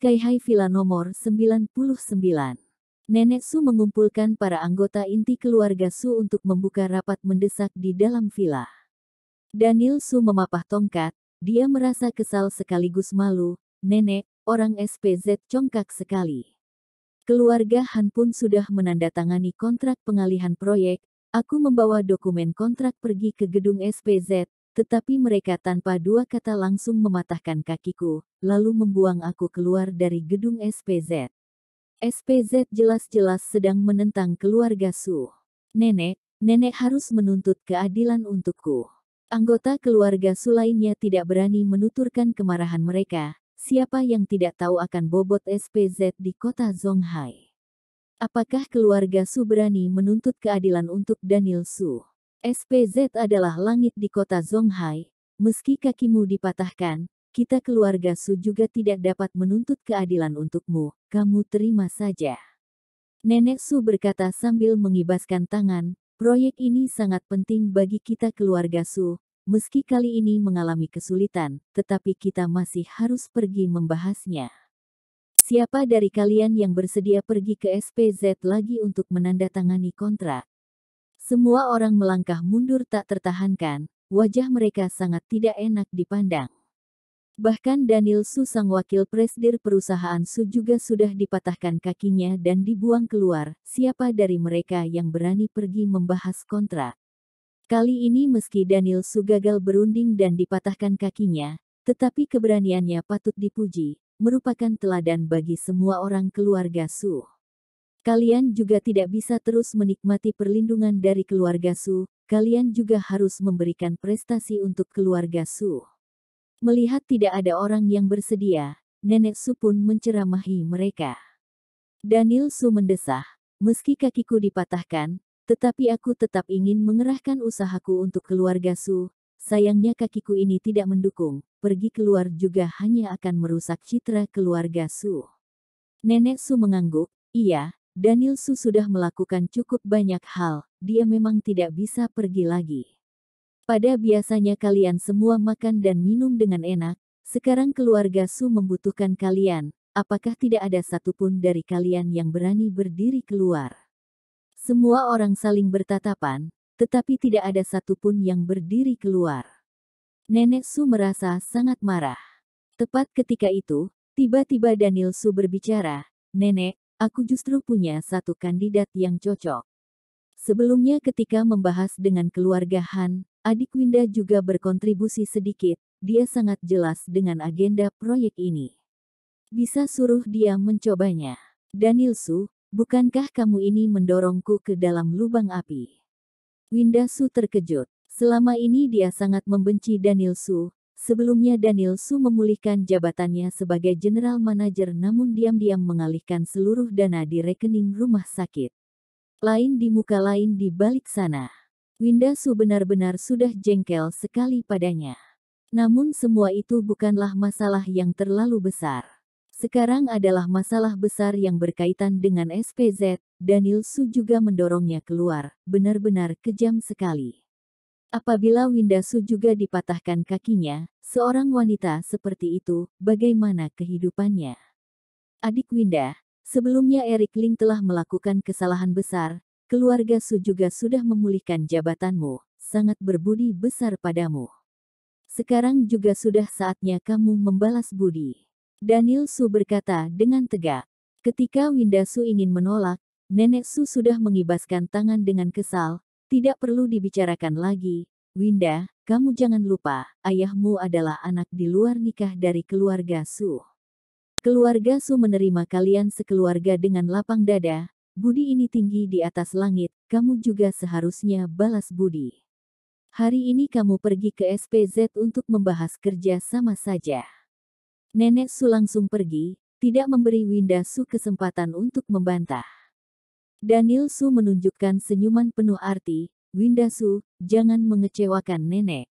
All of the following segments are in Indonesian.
Sky High Villa nomor 99. Nenek Su mengumpulkan para anggota inti keluarga Su untuk membuka rapat mendesak di dalam villa. Daniel Su memapah tongkat, dia merasa kesal sekaligus malu, nenek, orang SPZ congkak sekali. Keluarga Han pun sudah menandatangani kontrak pengalihan proyek, aku membawa dokumen kontrak pergi ke gedung SPZ, tetapi mereka tanpa dua kata langsung mematahkan kakiku, lalu membuang aku keluar dari gedung SPZ. SPZ jelas-jelas sedang menentang keluarga Su. Nenek, nenek harus menuntut keadilan untukku. Anggota keluarga Su lainnya tidak berani menuturkan kemarahan mereka, siapa yang tidak tahu akan bobot SPZ di kota Zhonghai? Apakah keluarga Su berani menuntut keadilan untuk Daniel Su? SPZ adalah langit di kota Zhonghai. Meski kakimu dipatahkan, kita keluarga Su juga tidak dapat menuntut keadilan untukmu, kamu terima saja. Nenek Su berkata sambil mengibaskan tangan, proyek ini sangat penting bagi kita keluarga Su, meski kali ini mengalami kesulitan, tetapi kita masih harus pergi membahasnya. Siapa dari kalian yang bersedia pergi ke SPZ lagi untuk menandatangani kontrak? Semua orang melangkah mundur tak tertahankan, wajah mereka sangat tidak enak dipandang. Bahkan Daniel Su sang wakil presdir perusahaan Su juga sudah dipatahkan kakinya dan dibuang keluar, siapa dari mereka yang berani pergi membahas kontrak. Kali ini meski Daniel Su gagal berunding dan dipatahkan kakinya, tetapi keberaniannya patut dipuji, merupakan teladan bagi semua orang keluarga Su. Kalian juga tidak bisa terus menikmati perlindungan dari keluarga Su, kalian juga harus memberikan prestasi untuk keluarga Su. Melihat tidak ada orang yang bersedia, Nenek Su pun menceramahi mereka. Daniel Su mendesah, meski kakiku dipatahkan, tetapi aku tetap ingin mengerahkan usahaku untuk keluarga Su, sayangnya kakiku ini tidak mendukung, pergi keluar juga hanya akan merusak citra keluarga Su. Nenek Su mengangguk, iya, Daniel Su sudah melakukan cukup banyak hal, dia memang tidak bisa pergi lagi. Pada biasanya kalian semua makan dan minum dengan enak, sekarang keluarga Su membutuhkan kalian, apakah tidak ada satupun dari kalian yang berani berdiri keluar? Semua orang saling bertatapan, tetapi tidak ada satupun yang berdiri keluar. Nenek Su merasa sangat marah. Tepat ketika itu, tiba-tiba Daniel Su berbicara, Nenek, Aku justru punya satu kandidat yang cocok. Sebelumnya ketika membahas dengan keluarga Han, adik Winda juga berkontribusi sedikit, dia sangat jelas dengan agenda proyek ini. Bisa suruh dia mencobanya. Daniel Su, bukankah kamu ini mendorongku ke dalam lubang api? Winda Su terkejut. Selama ini dia sangat membenci Daniel Su, Sebelumnya Daniel Su memulihkan jabatannya sebagai general manager, namun diam-diam mengalihkan seluruh dana di rekening rumah sakit. Lain di muka lain di balik sana. Winda Su benar-benar sudah jengkel sekali padanya. Namun semua itu bukanlah masalah yang terlalu besar. Sekarang adalah masalah besar yang berkaitan dengan SPZ, Daniel Su juga mendorongnya keluar, benar-benar kejam sekali. Apabila Windasu juga dipatahkan kakinya, seorang wanita seperti itu, bagaimana kehidupannya? Adik Winda, sebelumnya Erik Ling telah melakukan kesalahan besar, keluarga Su juga sudah memulihkan jabatanmu, sangat berbudi besar padamu. Sekarang juga sudah saatnya kamu membalas budi. Daniel Su berkata dengan tegak. Ketika Winda Su ingin menolak, Nenek Su sudah mengibaskan tangan dengan kesal, tidak perlu dibicarakan lagi, Winda, kamu jangan lupa, ayahmu adalah anak di luar nikah dari keluarga Su. Keluarga Su menerima kalian sekeluarga dengan lapang dada, budi ini tinggi di atas langit, kamu juga seharusnya balas budi. Hari ini kamu pergi ke SPZ untuk membahas kerja sama saja. Nenek Su langsung pergi, tidak memberi Winda Su kesempatan untuk membantah. Daniel Su menunjukkan senyuman penuh arti, Winda Su, jangan mengecewakan nenek.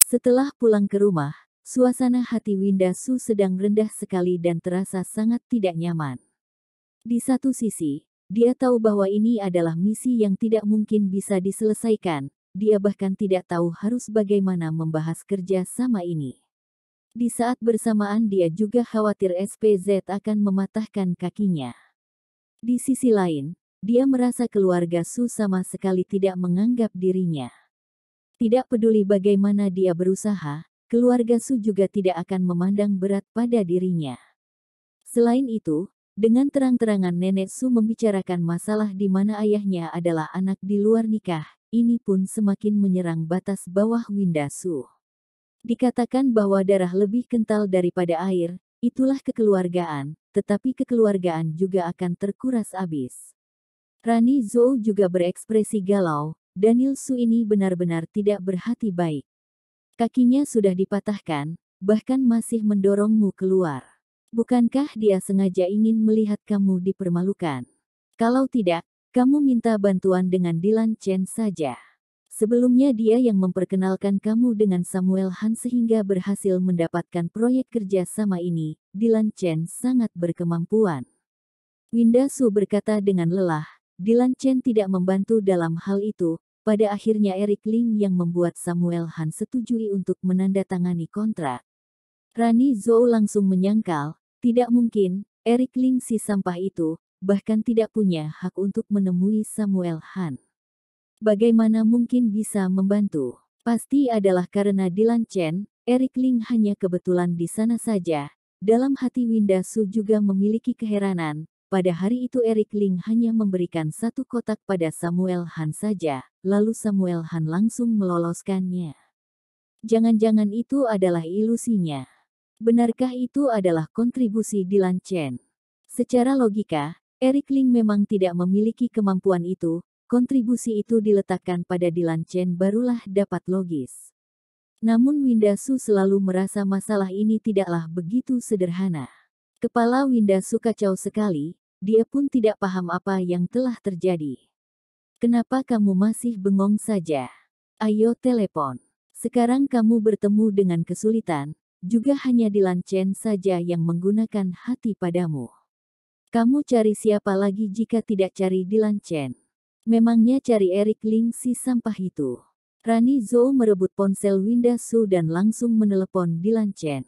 Setelah pulang ke rumah, suasana hati Winda Su sedang rendah sekali dan terasa sangat tidak nyaman. Di satu sisi, dia tahu bahwa ini adalah misi yang tidak mungkin bisa diselesaikan, dia bahkan tidak tahu harus bagaimana membahas kerja sama ini. Di saat bersamaan dia juga khawatir SPZ akan mematahkan kakinya. Di sisi lain, dia merasa keluarga Su sama sekali tidak menganggap dirinya. Tidak peduli bagaimana dia berusaha, keluarga Su juga tidak akan memandang berat pada dirinya. Selain itu, dengan terang-terangan nenek Su membicarakan masalah di mana ayahnya adalah anak di luar nikah, ini pun semakin menyerang batas bawah Winda Su. Dikatakan bahwa darah lebih kental daripada air, itulah kekeluargaan, tetapi kekeluargaan juga akan terkuras habis. Rani Zhou juga berekspresi galau, Daniel Su ini benar-benar tidak berhati baik. Kakinya sudah dipatahkan, bahkan masih mendorongmu keluar. Bukankah dia sengaja ingin melihat kamu dipermalukan? Kalau tidak, kamu minta bantuan dengan Dylan Chen saja. Sebelumnya dia yang memperkenalkan kamu dengan Samuel Han sehingga berhasil mendapatkan proyek kerja sama ini, Dylan Chen sangat berkemampuan. Winda Su berkata dengan lelah, Dylan Chen tidak membantu dalam hal itu, pada akhirnya Eric Ling yang membuat Samuel Han setujui untuk menandatangani kontrak. Rani Zhou langsung menyangkal, tidak mungkin, Eric Ling si sampah itu, bahkan tidak punya hak untuk menemui Samuel Han. Bagaimana mungkin bisa membantu? Pasti adalah karena Dylan Chen, Eric Ling hanya kebetulan di sana saja. Dalam hati Winda Su juga memiliki keheranan, pada hari itu Erik Ling hanya memberikan satu kotak pada Samuel Han saja, lalu Samuel Han langsung meloloskannya. Jangan-jangan itu adalah ilusinya. Benarkah itu adalah kontribusi Dylan Chen? Secara logika, Erik Ling memang tidak memiliki kemampuan itu, kontribusi itu diletakkan pada Dylan Chen barulah dapat logis. Namun Winda Su selalu merasa masalah ini tidaklah begitu sederhana. Kepala Winda Windasu kacau sekali, dia pun tidak paham apa yang telah terjadi. Kenapa kamu masih bengong saja? Ayo telepon. Sekarang kamu bertemu dengan kesulitan, juga hanya dilancen saja yang menggunakan hati padamu. Kamu cari siapa lagi jika tidak cari dilancen? Memangnya cari Eric Ling si sampah itu. Rani Zhou merebut ponsel Winda Su dan langsung menelepon Dilancen.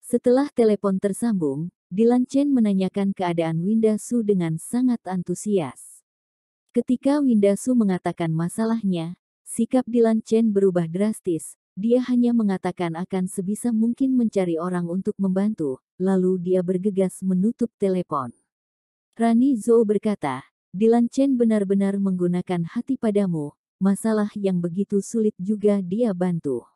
Setelah telepon tersambung, Dylan Chen menanyakan keadaan Winda Su dengan sangat antusias. Ketika Winda Su mengatakan masalahnya, sikap Dylan Chen berubah drastis. Dia hanya mengatakan akan sebisa mungkin mencari orang untuk membantu, lalu dia bergegas menutup telepon. Rani Zhou berkata, Dylan Chen benar-benar menggunakan hati padamu, masalah yang begitu sulit juga dia bantu.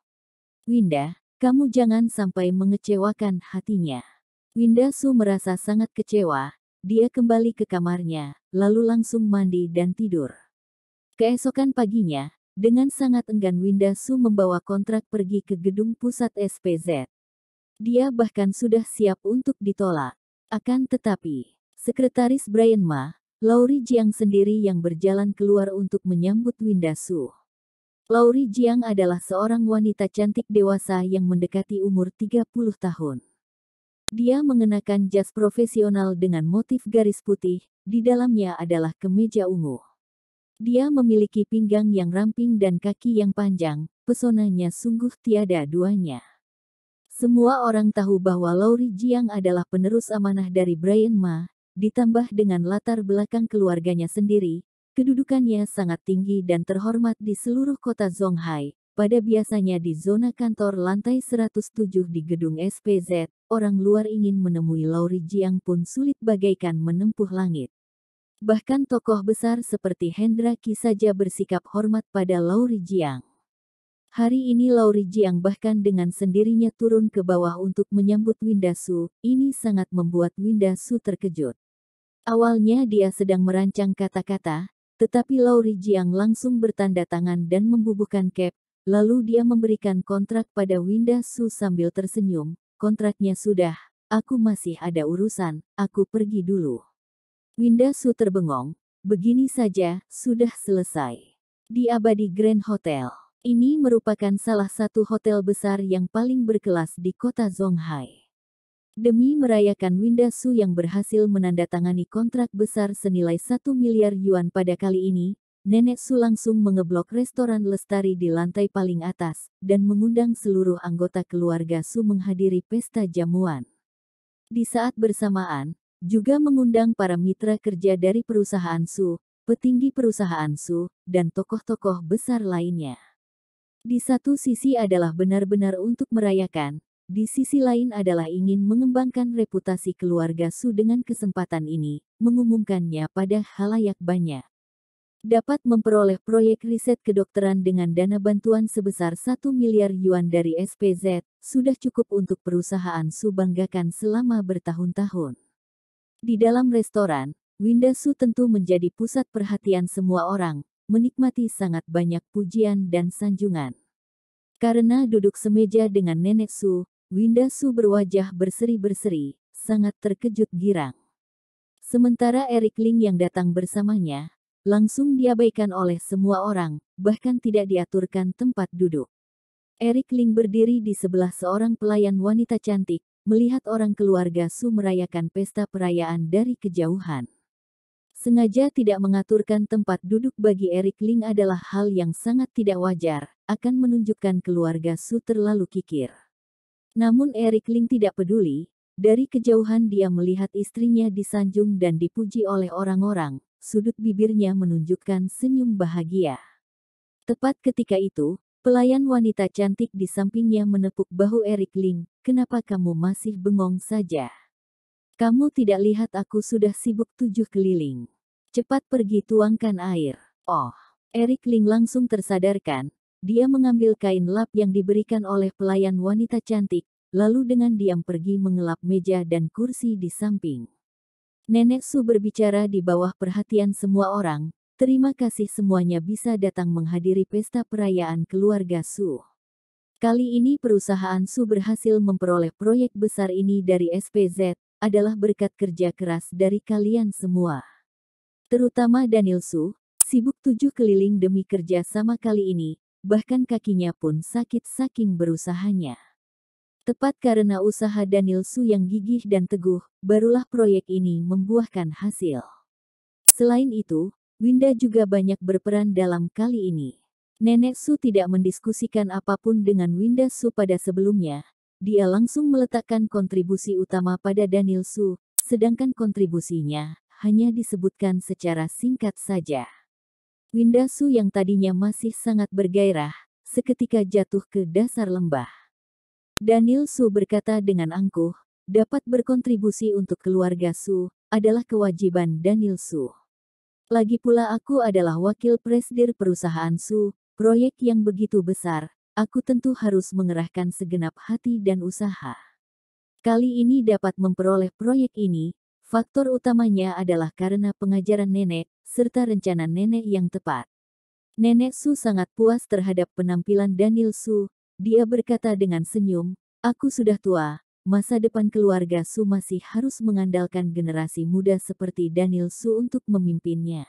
Winda, kamu jangan sampai mengecewakan hatinya. Winda Su merasa sangat kecewa. Dia kembali ke kamarnya, lalu langsung mandi dan tidur. Keesokan paginya, dengan sangat enggan Winda Su membawa kontrak pergi ke gedung pusat SPZ. Dia bahkan sudah siap untuk ditolak. Akan tetapi, Sekretaris Brian Ma, Lauri Jiang sendiri yang berjalan keluar untuk menyambut Winda Su. Lauri Jiang adalah seorang wanita cantik dewasa yang mendekati umur 30 tahun. Dia mengenakan jas profesional dengan motif garis putih, di dalamnya adalah kemeja ungu. Dia memiliki pinggang yang ramping dan kaki yang panjang, pesonanya sungguh tiada duanya. Semua orang tahu bahwa Lauri Jiang adalah penerus amanah dari Brian Ma, ditambah dengan latar belakang keluarganya sendiri, kedudukannya sangat tinggi dan terhormat di seluruh kota Zhonghai, pada biasanya di zona kantor lantai 107 di gedung SPZ, orang luar ingin menemui Lauri Jiang pun sulit bagaikan menempuh langit. Bahkan tokoh besar seperti Hendra Ki saja bersikap hormat pada Lauri Jiang. Hari ini Lauri Jiang bahkan dengan sendirinya turun ke bawah untuk menyambut Winda Su, ini sangat membuat Winda Su terkejut. Awalnya dia sedang merancang kata-kata, tetapi Lauri Jiang langsung bertanda tangan dan membubuhkan cap, lalu dia memberikan kontrak pada Winda Su sambil tersenyum, kontraknya sudah, aku masih ada urusan, aku pergi dulu. Winda Su terbengong, begini saja, sudah selesai. Di Abadi Grand Hotel, ini merupakan salah satu hotel besar yang paling berkelas di kota Zhonghai. Demi merayakan Winda Su yang berhasil menandatangani kontrak besar senilai 1 miliar yuan pada kali ini, Nenek Su langsung mengeblok restoran Lestari di lantai paling atas, dan mengundang seluruh anggota keluarga Su menghadiri pesta jamuan. Di saat bersamaan, juga mengundang para mitra kerja dari perusahaan Su, petinggi perusahaan Su, dan tokoh-tokoh besar lainnya. Di satu sisi adalah benar-benar untuk merayakan, di sisi lain adalah ingin mengembangkan reputasi keluarga Su dengan kesempatan ini, mengumumkannya pada halayak banyak dapat memperoleh proyek riset kedokteran dengan dana bantuan sebesar 1 miliar yuan dari SPZ, sudah cukup untuk perusahaan subanggakan selama bertahun-tahun. Di dalam restoran, Winda Su tentu menjadi pusat perhatian semua orang, menikmati sangat banyak pujian dan sanjungan. Karena duduk semeja dengan nenek Su, Winda Su berwajah berseri-berseri, sangat terkejut girang. Sementara Eric Ling yang datang bersamanya, langsung diabaikan oleh semua orang, bahkan tidak diaturkan tempat duduk. Eric Ling berdiri di sebelah seorang pelayan wanita cantik, melihat orang keluarga Su merayakan pesta perayaan dari kejauhan. Sengaja tidak mengaturkan tempat duduk bagi Eric Ling adalah hal yang sangat tidak wajar, akan menunjukkan keluarga Su terlalu kikir. Namun Eric Ling tidak peduli, dari kejauhan dia melihat istrinya disanjung dan dipuji oleh orang-orang, sudut bibirnya menunjukkan senyum bahagia. Tepat ketika itu, pelayan wanita cantik di sampingnya menepuk bahu Erik Ling, kenapa kamu masih bengong saja? Kamu tidak lihat aku sudah sibuk tujuh keliling. Cepat pergi tuangkan air. Oh, Erik Ling langsung tersadarkan, dia mengambil kain lap yang diberikan oleh pelayan wanita cantik, lalu dengan diam pergi mengelap meja dan kursi di samping. Nenek Su berbicara di bawah perhatian semua orang, terima kasih semuanya bisa datang menghadiri pesta perayaan keluarga Su. Kali ini perusahaan Su berhasil memperoleh proyek besar ini dari SPZ, adalah berkat kerja keras dari kalian semua. Terutama Daniel Su, sibuk tujuh keliling demi kerja sama kali ini, bahkan kakinya pun sakit saking berusahanya. Tepat karena usaha Daniel Su yang gigih dan teguh, barulah proyek ini membuahkan hasil. Selain itu, Winda juga banyak berperan dalam kali ini. Nenek Su tidak mendiskusikan apapun dengan Winda Su pada sebelumnya. Dia langsung meletakkan kontribusi utama pada Daniel Su, sedangkan kontribusinya hanya disebutkan secara singkat saja. Winda Su yang tadinya masih sangat bergairah, seketika jatuh ke dasar lembah. Daniel Su berkata dengan angkuh, dapat berkontribusi untuk keluarga Su adalah kewajiban Daniel Su. Lagi pula aku adalah wakil presidir perusahaan Su, proyek yang begitu besar, aku tentu harus mengerahkan segenap hati dan usaha. Kali ini dapat memperoleh proyek ini, faktor utamanya adalah karena pengajaran nenek, serta rencana nenek yang tepat. Nenek Su sangat puas terhadap penampilan Daniel Su, dia berkata dengan senyum, aku sudah tua, masa depan keluarga Su masih harus mengandalkan generasi muda seperti Daniel Su untuk memimpinnya.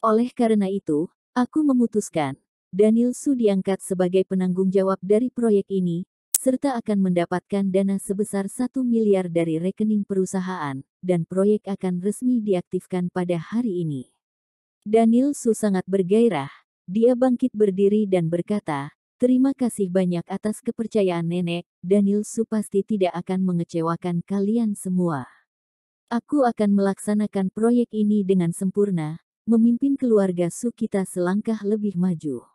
Oleh karena itu, aku memutuskan, Daniel Su diangkat sebagai penanggung jawab dari proyek ini, serta akan mendapatkan dana sebesar satu miliar dari rekening perusahaan, dan proyek akan resmi diaktifkan pada hari ini. Daniel Su sangat bergairah. Dia bangkit berdiri dan berkata, Terima kasih banyak atas kepercayaan nenek, Daniel Su pasti tidak akan mengecewakan kalian semua. Aku akan melaksanakan proyek ini dengan sempurna, memimpin keluarga Su kita selangkah lebih maju.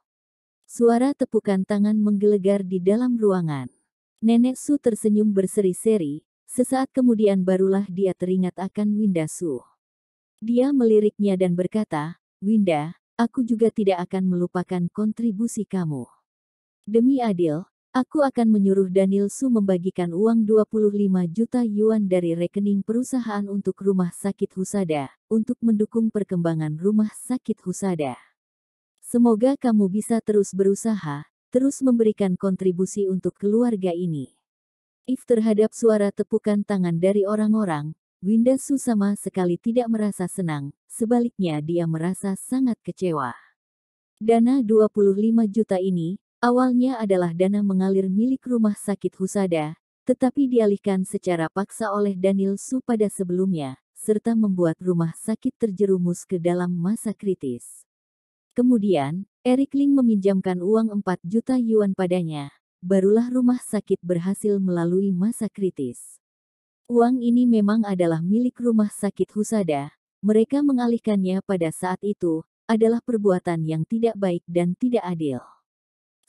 Suara tepukan tangan menggelegar di dalam ruangan. Nenek Su tersenyum berseri-seri, sesaat kemudian barulah dia teringat akan Winda Su. Dia meliriknya dan berkata, Winda, aku juga tidak akan melupakan kontribusi kamu. Demi adil, aku akan menyuruh Daniel Su membagikan uang 25 juta yuan dari rekening perusahaan untuk rumah sakit Husada, untuk mendukung perkembangan rumah sakit Husada. Semoga kamu bisa terus berusaha, terus memberikan kontribusi untuk keluarga ini. If terhadap suara tepukan tangan dari orang-orang, Winda Su sama sekali tidak merasa senang, sebaliknya dia merasa sangat kecewa. Dana 25 juta ini, Awalnya adalah dana mengalir milik rumah sakit Husada, tetapi dialihkan secara paksa oleh Daniel Su pada sebelumnya, serta membuat rumah sakit terjerumus ke dalam masa kritis. Kemudian, Eric Ling meminjamkan uang 4 juta yuan padanya. Barulah rumah sakit berhasil melalui masa kritis. Uang ini memang adalah milik rumah sakit Husada. Mereka mengalihkannya pada saat itu, adalah perbuatan yang tidak baik dan tidak adil.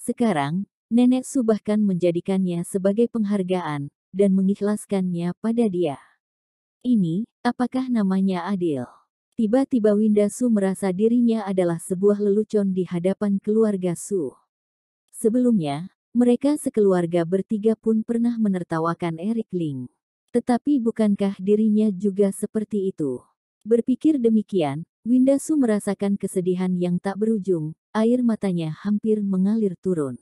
Sekarang, nenek Subahkan menjadikannya sebagai penghargaan, dan mengikhlaskannya pada dia. Ini, apakah namanya adil? Tiba-tiba Winda Su merasa dirinya adalah sebuah lelucon di hadapan keluarga Su. Sebelumnya, mereka sekeluarga bertiga pun pernah menertawakan Eric Ling. Tetapi bukankah dirinya juga seperti itu? Berpikir demikian, Winda Su merasakan kesedihan yang tak berujung, air matanya hampir mengalir turun.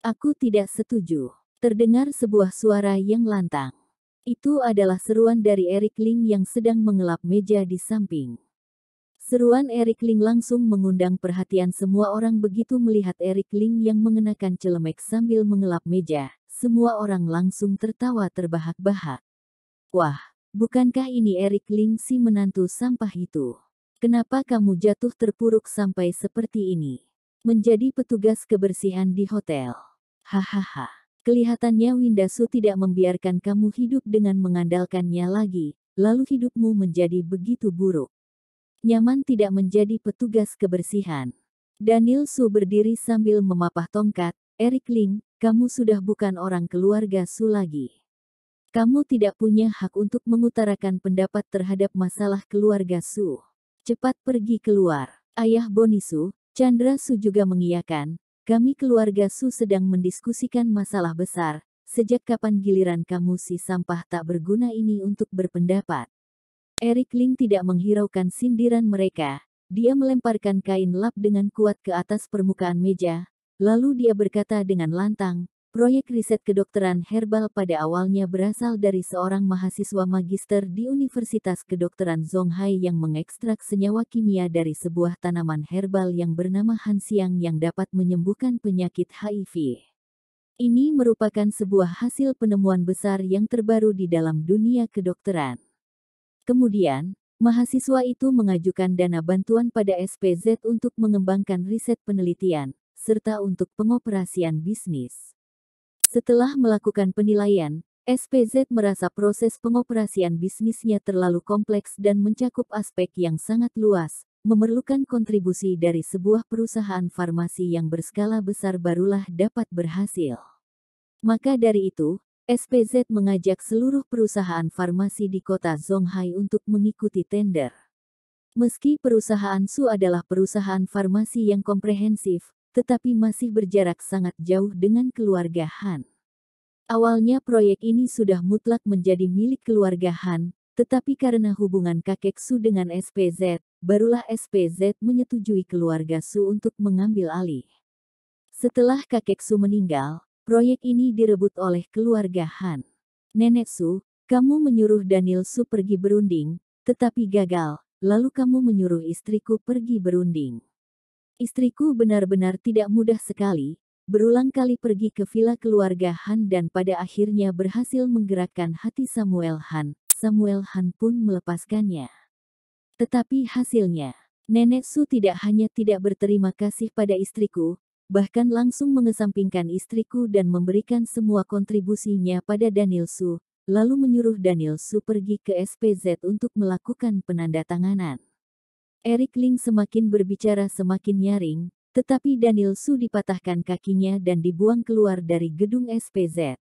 Aku tidak setuju. Terdengar sebuah suara yang lantang. Itu adalah seruan dari Eric Ling yang sedang mengelap meja di samping. Seruan Eric Ling langsung mengundang perhatian semua orang begitu melihat Eric Ling yang mengenakan celemek sambil mengelap meja. Semua orang langsung tertawa terbahak-bahak. Wah, bukankah ini Eric Ling si menantu sampah itu? Kenapa kamu jatuh terpuruk sampai seperti ini? Menjadi petugas kebersihan di hotel. Hahaha. Kelihatannya Windasu tidak membiarkan kamu hidup dengan mengandalkannya lagi, lalu hidupmu menjadi begitu buruk. Nyaman tidak menjadi petugas kebersihan. Daniel Su berdiri sambil memapah tongkat, Eric Ling, kamu sudah bukan orang keluarga Su lagi. Kamu tidak punya hak untuk mengutarakan pendapat terhadap masalah keluarga Su cepat pergi keluar. Ayah Bonisu, Chandra Su juga mengiyakan, kami keluarga Su sedang mendiskusikan masalah besar, sejak kapan giliran kamu si sampah tak berguna ini untuk berpendapat. Eric Ling tidak menghiraukan sindiran mereka, dia melemparkan kain lap dengan kuat ke atas permukaan meja, lalu dia berkata dengan lantang, Proyek riset kedokteran herbal pada awalnya berasal dari seorang mahasiswa magister di Universitas Kedokteran Zhonghai yang mengekstrak senyawa kimia dari sebuah tanaman herbal yang bernama Hansiang yang dapat menyembuhkan penyakit HIV. Ini merupakan sebuah hasil penemuan besar yang terbaru di dalam dunia kedokteran. Kemudian, mahasiswa itu mengajukan dana bantuan pada SPZ untuk mengembangkan riset penelitian, serta untuk pengoperasian bisnis. Setelah melakukan penilaian, SPZ merasa proses pengoperasian bisnisnya terlalu kompleks dan mencakup aspek yang sangat luas, memerlukan kontribusi dari sebuah perusahaan farmasi yang berskala besar barulah dapat berhasil. Maka dari itu, SPZ mengajak seluruh perusahaan farmasi di kota Zhonghai untuk mengikuti tender. Meski perusahaan Su adalah perusahaan farmasi yang komprehensif, tetapi masih berjarak sangat jauh dengan keluarga Han. Awalnya proyek ini sudah mutlak menjadi milik keluarga Han, tetapi karena hubungan kakek Su dengan SPZ, barulah SPZ menyetujui keluarga Su untuk mengambil alih. Setelah kakek Su meninggal, proyek ini direbut oleh keluarga Han. Nenek Su, kamu menyuruh Daniel Su pergi berunding, tetapi gagal, lalu kamu menyuruh istriku pergi berunding. Istriku benar-benar tidak mudah sekali, berulang kali pergi ke villa keluarga Han dan pada akhirnya berhasil menggerakkan hati Samuel Han. Samuel Han pun melepaskannya. Tetapi hasilnya, Nenek Su tidak hanya tidak berterima kasih pada istriku, bahkan langsung mengesampingkan istriku dan memberikan semua kontribusinya pada Daniel Su, lalu menyuruh Daniel Su pergi ke SPZ untuk melakukan penandatanganan. Eric Ling semakin berbicara semakin nyaring, tetapi Daniel Su dipatahkan kakinya dan dibuang keluar dari gedung SPZ.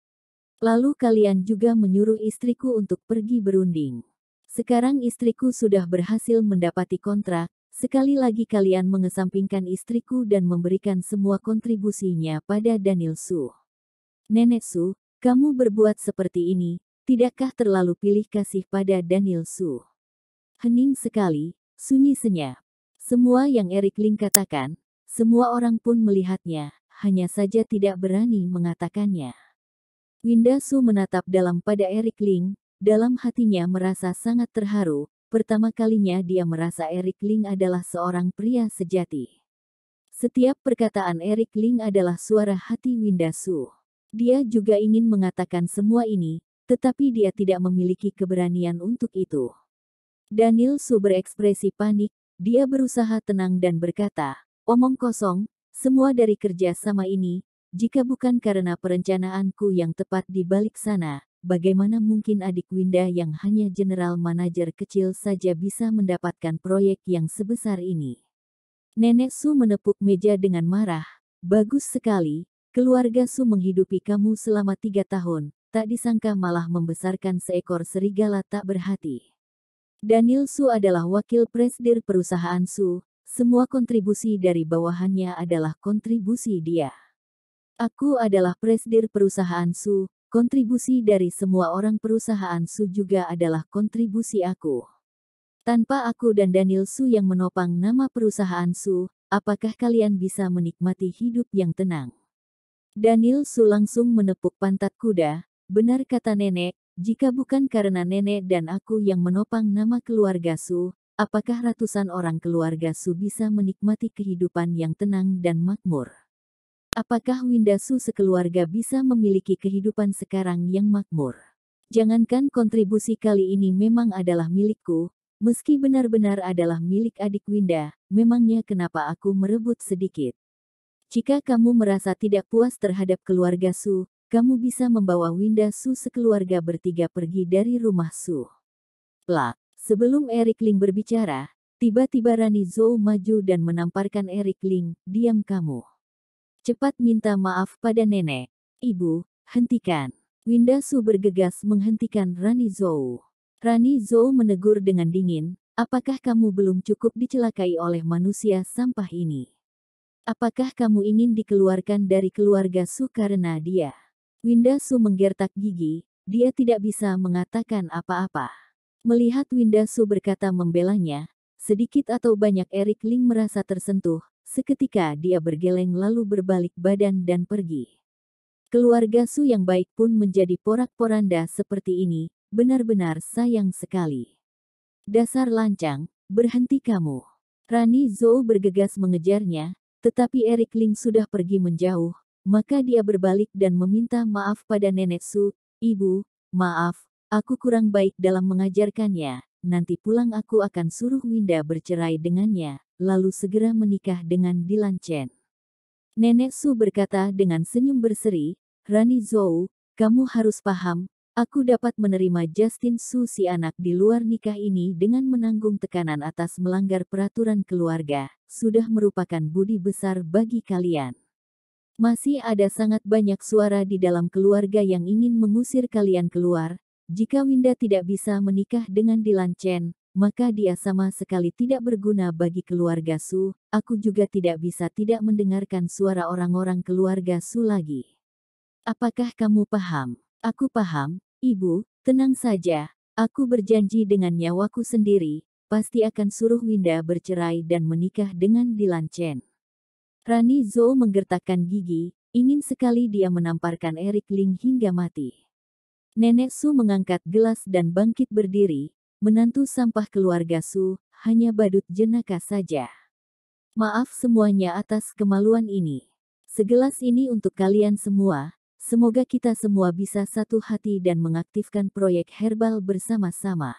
Lalu kalian juga menyuruh istriku untuk pergi berunding. Sekarang istriku sudah berhasil mendapati kontrak, sekali lagi kalian mengesampingkan istriku dan memberikan semua kontribusinya pada Daniel Su. Nenek Su, kamu berbuat seperti ini, tidakkah terlalu pilih kasih pada Daniel Su? Hening sekali, Sunyi senyap. Semua yang Erik Ling katakan, semua orang pun melihatnya, hanya saja tidak berani mengatakannya. Winda Su menatap dalam pada Erik Ling, dalam hatinya merasa sangat terharu, pertama kalinya dia merasa Erik Ling adalah seorang pria sejati. Setiap perkataan Erik Ling adalah suara hati Winda Su. Dia juga ingin mengatakan semua ini, tetapi dia tidak memiliki keberanian untuk itu. Daniel Su berekspresi panik, dia berusaha tenang dan berkata, omong kosong, semua dari kerja sama ini, jika bukan karena perencanaanku yang tepat di balik sana, bagaimana mungkin adik Winda yang hanya general manajer kecil saja bisa mendapatkan proyek yang sebesar ini. Nenek Su menepuk meja dengan marah, bagus sekali, keluarga Su menghidupi kamu selama tiga tahun, tak disangka malah membesarkan seekor serigala tak berhati. Daniel Su adalah wakil presdir perusahaan Su, semua kontribusi dari bawahannya adalah kontribusi dia. Aku adalah presdir perusahaan Su, kontribusi dari semua orang perusahaan Su juga adalah kontribusi aku. Tanpa aku dan Daniel Su yang menopang nama perusahaan Su, apakah kalian bisa menikmati hidup yang tenang? Daniel Su langsung menepuk pantat kuda, benar kata nenek, jika bukan karena nenek dan aku yang menopang nama keluarga Su, apakah ratusan orang keluarga Su bisa menikmati kehidupan yang tenang dan makmur? Apakah Winda Su sekeluarga bisa memiliki kehidupan sekarang yang makmur? Jangankan kontribusi kali ini memang adalah milikku, meski benar-benar adalah milik adik Winda, memangnya kenapa aku merebut sedikit? Jika kamu merasa tidak puas terhadap keluarga Su, kamu bisa membawa Winda Su sekeluarga bertiga pergi dari rumah Su. Plak. Sebelum Eric Ling berbicara, tiba-tiba Rani Zhou maju dan menamparkan Eric Ling, diam kamu. Cepat minta maaf pada nenek. Ibu, hentikan. Winda Su bergegas menghentikan Rani Zhou. Rani Zhou menegur dengan dingin, apakah kamu belum cukup dicelakai oleh manusia sampah ini? Apakah kamu ingin dikeluarkan dari keluarga Su karena dia? Winda Su menggertak gigi, dia tidak bisa mengatakan apa-apa. Melihat Winda Su berkata membelanya, sedikit atau banyak Erik Ling merasa tersentuh, seketika dia bergeleng lalu berbalik badan dan pergi. Keluarga Su yang baik pun menjadi porak-poranda seperti ini, benar-benar sayang sekali. Dasar lancang, berhenti kamu. Rani Zhou bergegas mengejarnya, tetapi Erik Ling sudah pergi menjauh, maka dia berbalik dan meminta maaf pada nenek Su, Ibu, maaf, aku kurang baik dalam mengajarkannya. Nanti pulang aku akan suruh Winda bercerai dengannya, lalu segera menikah dengan Dilan Chen. Nenek Su berkata dengan senyum berseri, Rani Zhou, kamu harus paham, aku dapat menerima Justin Su si anak di luar nikah ini dengan menanggung tekanan atas melanggar peraturan keluarga, sudah merupakan budi besar bagi kalian. Masih ada sangat banyak suara di dalam keluarga yang ingin mengusir kalian keluar. Jika Winda tidak bisa menikah dengan Dilan Chen, maka dia sama sekali tidak berguna bagi keluarga Su. Aku juga tidak bisa tidak mendengarkan suara orang-orang keluarga Su lagi. Apakah kamu paham? Aku paham, Ibu, tenang saja. Aku berjanji dengan nyawaku sendiri, pasti akan suruh Winda bercerai dan menikah dengan Dilan Chen. Rani Zhou menggertakkan gigi, ingin sekali dia menamparkan Erik Ling hingga mati. Nenek Su mengangkat gelas dan bangkit berdiri, menantu sampah keluarga Su, hanya badut jenaka saja. Maaf semuanya atas kemaluan ini. Segelas ini untuk kalian semua, semoga kita semua bisa satu hati dan mengaktifkan proyek herbal bersama-sama.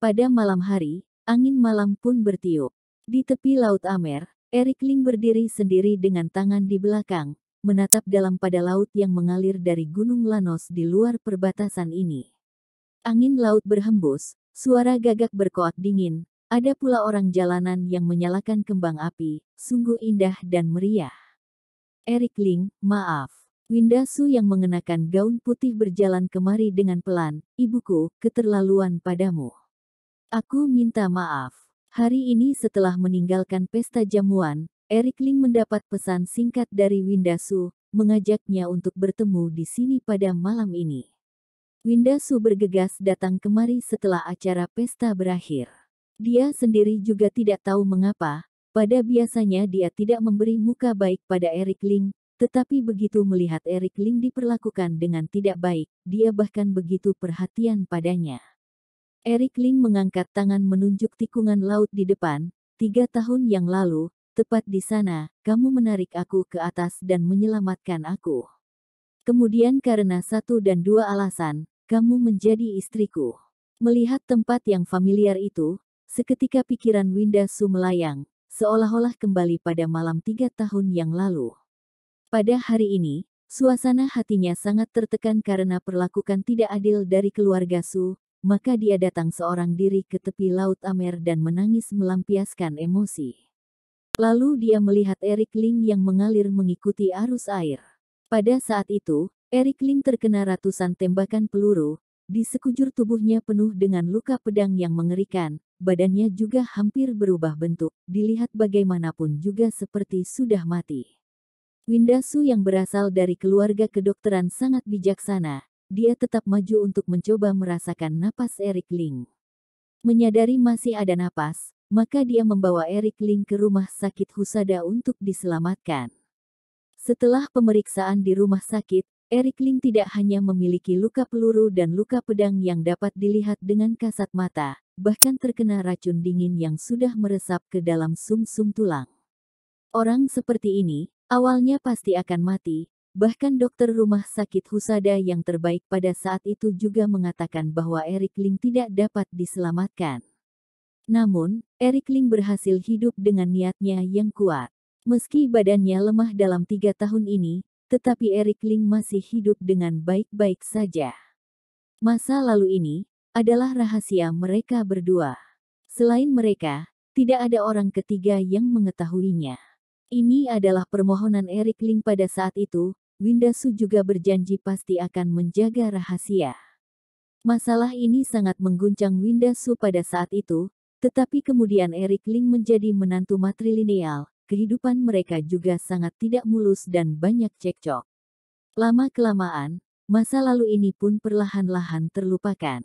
Pada malam hari, angin malam pun bertiup. Di tepi Laut Amer, Erik Ling berdiri sendiri dengan tangan di belakang, menatap dalam pada laut yang mengalir dari Gunung Lanos di luar perbatasan ini. Angin laut berhembus, suara gagak berkoak dingin, ada pula orang jalanan yang menyalakan kembang api, sungguh indah dan meriah. Erik Ling, maaf. Winda Su yang mengenakan gaun putih berjalan kemari dengan pelan, ibuku, keterlaluan padamu. Aku minta maaf. Hari ini setelah meninggalkan pesta jamuan, Eric Ling mendapat pesan singkat dari Winda Su, mengajaknya untuk bertemu di sini pada malam ini. Winda Su bergegas datang kemari setelah acara pesta berakhir. Dia sendiri juga tidak tahu mengapa, pada biasanya dia tidak memberi muka baik pada Eric Ling, tetapi begitu melihat Eric Ling diperlakukan dengan tidak baik, dia bahkan begitu perhatian padanya. Eric Ling mengangkat tangan menunjuk tikungan laut di depan, tiga tahun yang lalu, tepat di sana, kamu menarik aku ke atas dan menyelamatkan aku. Kemudian karena satu dan dua alasan, kamu menjadi istriku. Melihat tempat yang familiar itu, seketika pikiran Winda Su melayang, seolah-olah kembali pada malam tiga tahun yang lalu. Pada hari ini, Suasana hatinya sangat tertekan karena perlakukan tidak adil dari keluarga Su, maka dia datang seorang diri ke tepi Laut Amer dan menangis melampiaskan emosi. Lalu dia melihat Eric Ling yang mengalir mengikuti arus air. Pada saat itu, Eric Ling terkena ratusan tembakan peluru, di sekujur tubuhnya penuh dengan luka pedang yang mengerikan, badannya juga hampir berubah bentuk, dilihat bagaimanapun juga seperti sudah mati. Windasu yang berasal dari keluarga kedokteran sangat bijaksana, dia tetap maju untuk mencoba merasakan napas Eric Ling. Menyadari masih ada napas, maka dia membawa Eric Ling ke rumah sakit Husada untuk diselamatkan. Setelah pemeriksaan di rumah sakit, Eric Ling tidak hanya memiliki luka peluru dan luka pedang yang dapat dilihat dengan kasat mata, bahkan terkena racun dingin yang sudah meresap ke dalam sum -sum tulang. Orang seperti ini, awalnya pasti akan mati, Bahkan dokter rumah sakit Husada yang terbaik pada saat itu juga mengatakan bahwa Eric Ling tidak dapat diselamatkan. Namun, Eric Ling berhasil hidup dengan niatnya yang kuat. Meski badannya lemah dalam tiga tahun ini, tetapi Eric Ling masih hidup dengan baik-baik saja. Masa lalu ini adalah rahasia mereka berdua. Selain mereka, tidak ada orang ketiga yang mengetahuinya. Ini adalah permohonan Eric Ling pada saat itu, Winda Su juga berjanji pasti akan menjaga rahasia. Masalah ini sangat mengguncang Winda Su pada saat itu, tetapi kemudian Eric Ling menjadi menantu matrilineal, kehidupan mereka juga sangat tidak mulus dan banyak cekcok. Lama-kelamaan, masa lalu ini pun perlahan-lahan terlupakan.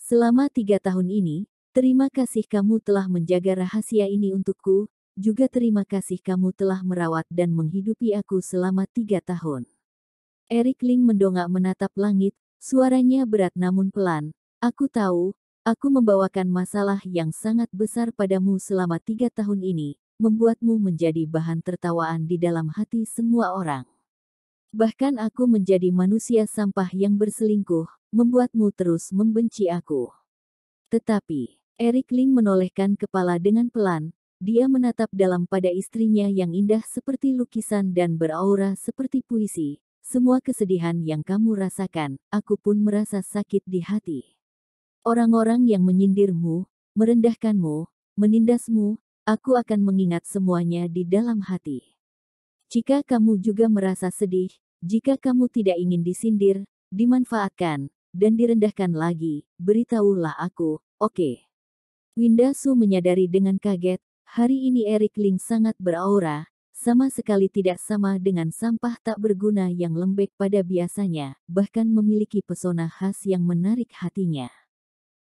Selama tiga tahun ini, terima kasih kamu telah menjaga rahasia ini untukku, juga terima kasih kamu telah merawat dan menghidupi aku selama tiga tahun. Erik Ling mendongak menatap langit, suaranya berat namun pelan. Aku tahu, aku membawakan masalah yang sangat besar padamu selama tiga tahun ini, membuatmu menjadi bahan tertawaan di dalam hati semua orang. Bahkan aku menjadi manusia sampah yang berselingkuh, membuatmu terus membenci aku. Tetapi, Eric Ling menolehkan kepala dengan pelan, dia menatap dalam pada istrinya yang indah seperti lukisan dan beraura seperti puisi, semua kesedihan yang kamu rasakan, aku pun merasa sakit di hati. Orang-orang yang menyindirmu, merendahkanmu, menindasmu, aku akan mengingat semuanya di dalam hati. Jika kamu juga merasa sedih, jika kamu tidak ingin disindir, dimanfaatkan, dan direndahkan lagi, beritahulah aku, oke. Okay. Winda Su menyadari dengan kaget, hari ini Eric Ling sangat beraura, sama sekali tidak sama dengan sampah tak berguna yang lembek pada biasanya, bahkan memiliki pesona khas yang menarik hatinya.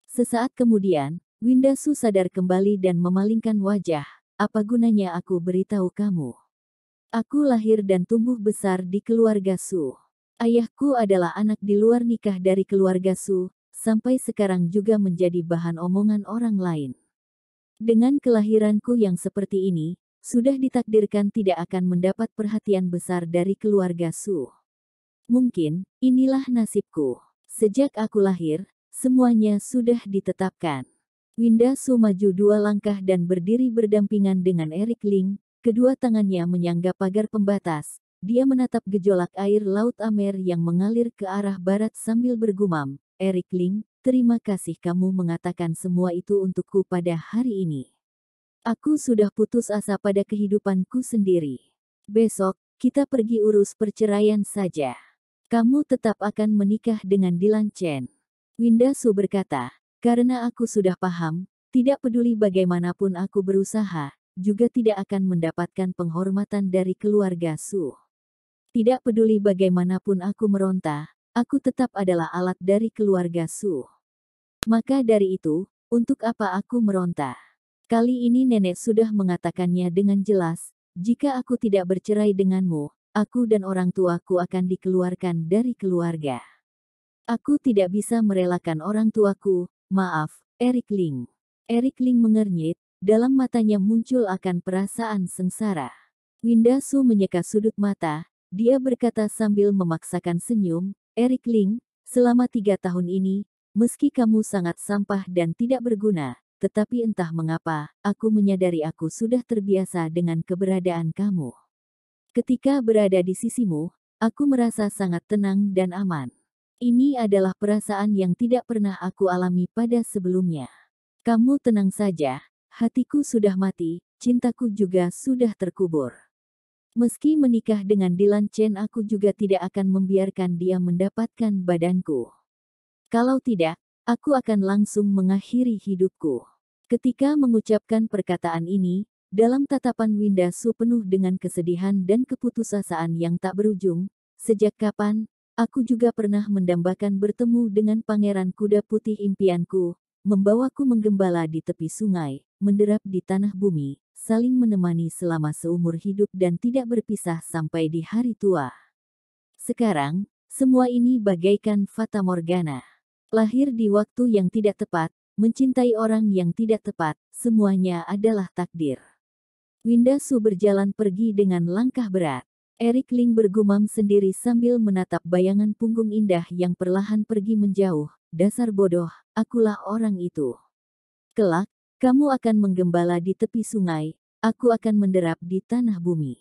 Sesaat kemudian, Winda Su sadar kembali dan memalingkan wajah, apa gunanya aku beritahu kamu? Aku lahir dan tumbuh besar di keluarga Su. Ayahku adalah anak di luar nikah dari keluarga Su, sampai sekarang juga menjadi bahan omongan orang lain. Dengan kelahiranku yang seperti ini, sudah ditakdirkan tidak akan mendapat perhatian besar dari keluarga Su. Mungkin, inilah nasibku. Sejak aku lahir, semuanya sudah ditetapkan. Winda Su maju dua langkah dan berdiri berdampingan dengan Eric Ling, kedua tangannya menyangga pagar pembatas. Dia menatap gejolak air laut Amer yang mengalir ke arah barat sambil bergumam, Eric Ling, terima kasih kamu mengatakan semua itu untukku pada hari ini. Aku sudah putus asa pada kehidupanku sendiri. Besok, kita pergi urus perceraian saja. Kamu tetap akan menikah dengan Dilan Chen. Winda Su berkata, karena aku sudah paham, tidak peduli bagaimanapun aku berusaha, juga tidak akan mendapatkan penghormatan dari keluarga Su. Tidak peduli bagaimanapun aku meronta, aku tetap adalah alat dari keluarga Su. Maka dari itu, untuk apa aku meronta? Kali ini nenek sudah mengatakannya dengan jelas, jika aku tidak bercerai denganmu, aku dan orang tuaku akan dikeluarkan dari keluarga. Aku tidak bisa merelakan orang tuaku, maaf, Eric Ling. Eric Ling mengernyit, dalam matanya muncul akan perasaan sengsara. Winda Su menyeka sudut mata, dia berkata sambil memaksakan senyum, Eric Ling, selama tiga tahun ini, meski kamu sangat sampah dan tidak berguna, tetapi entah mengapa, aku menyadari aku sudah terbiasa dengan keberadaan kamu. Ketika berada di sisimu, aku merasa sangat tenang dan aman. Ini adalah perasaan yang tidak pernah aku alami pada sebelumnya. Kamu tenang saja, hatiku sudah mati, cintaku juga sudah terkubur. Meski menikah dengan Dylan Chen aku juga tidak akan membiarkan dia mendapatkan badanku. Kalau tidak, Aku akan langsung mengakhiri hidupku. Ketika mengucapkan perkataan ini, dalam tatapan Winda, penuh dengan kesedihan dan keputusasaan yang tak berujung, sejak kapan, aku juga pernah mendambakan bertemu dengan pangeran kuda putih impianku, membawaku menggembala di tepi sungai, menderap di tanah bumi, saling menemani selama seumur hidup dan tidak berpisah sampai di hari tua. Sekarang, semua ini bagaikan fata morgana. Lahir di waktu yang tidak tepat, mencintai orang yang tidak tepat, semuanya adalah takdir. Winda Su berjalan pergi dengan langkah berat. Erik Ling bergumam sendiri sambil menatap bayangan punggung indah yang perlahan pergi menjauh. Dasar bodoh, akulah orang itu. Kelak, kamu akan menggembala di tepi sungai, aku akan menderap di tanah bumi.